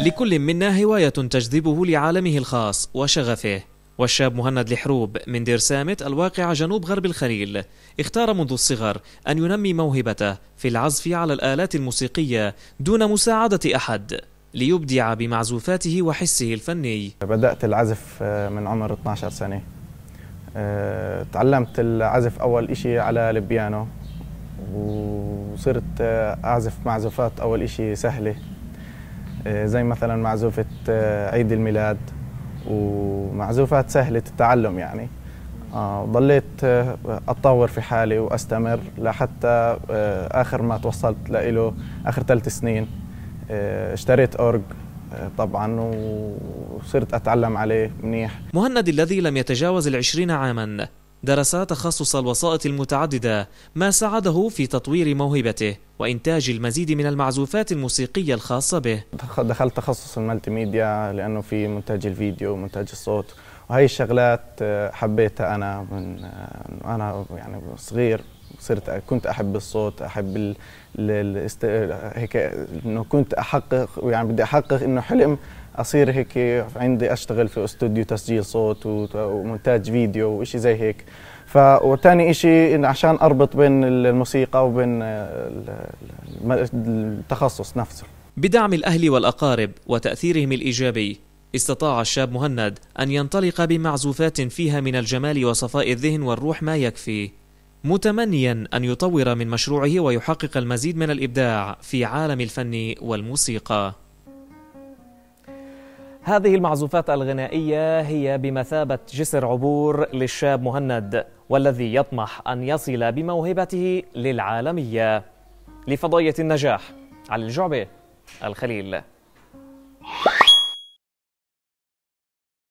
لكل منا هواية تجذبه لعالمه الخاص وشغفه والشاب مهند الحروب من دير سامت الواقع جنوب غرب الخليل اختار منذ الصغر أن ينمي موهبته في العزف على الآلات الموسيقية دون مساعدة أحد ليبدع بمعزوفاته وحسه الفني بدأت العزف آه، من عمر 12 سنة آه، تعلمت العزف أول إشي على البيانو وصرت آه، أعزف معزوفات أول إشي سهلة آه، زي مثلا معزوفة آه، عيد الميلاد ومعزوفات سهلة التعلم يعني آه، ضليت أتطور في حالي وأستمر لحتى آخر ما توصلت لإله آخر ثلاث سنين اشتريت أورج طبعا وصرت أتعلم عليه منيح مهند الذي لم يتجاوز العشرين عاما درس تخصص الوسائط المتعددة ما ساعده في تطوير موهبته وإنتاج المزيد من المعزوفات الموسيقية الخاصة به دخلت تخصص المالتي ميديا لأنه في مونتاج الفيديو ومونتاج الصوت وهي الشغلات آه، حبيتها أنا من آه، أنا يعني صغير صرت كنت احب الصوت احب ال... ال... هيك انه كنت احقق يعني بدي احقق انه حلم اصير هيك عندي اشتغل في استوديو تسجيل صوت ومونتاج فيديو وإشي زي هيك ف وثاني شيء عشان اربط بين الموسيقى وبين التخصص نفسه بدعم الاهل والاقارب وتاثيرهم الايجابي استطاع الشاب مهند ان ينطلق بمعزوفات فيها من الجمال وصفاء الذهن والروح ما يكفي متمنيا ان يطور من مشروعه ويحقق المزيد من الابداع في عالم الفن والموسيقى هذه المعزوفات الغنائية هي بمثابة جسر عبور للشاب مهند والذي يطمح أن يصل بموهبته للعالمية لفضية النجاح علي الجعبة الخليل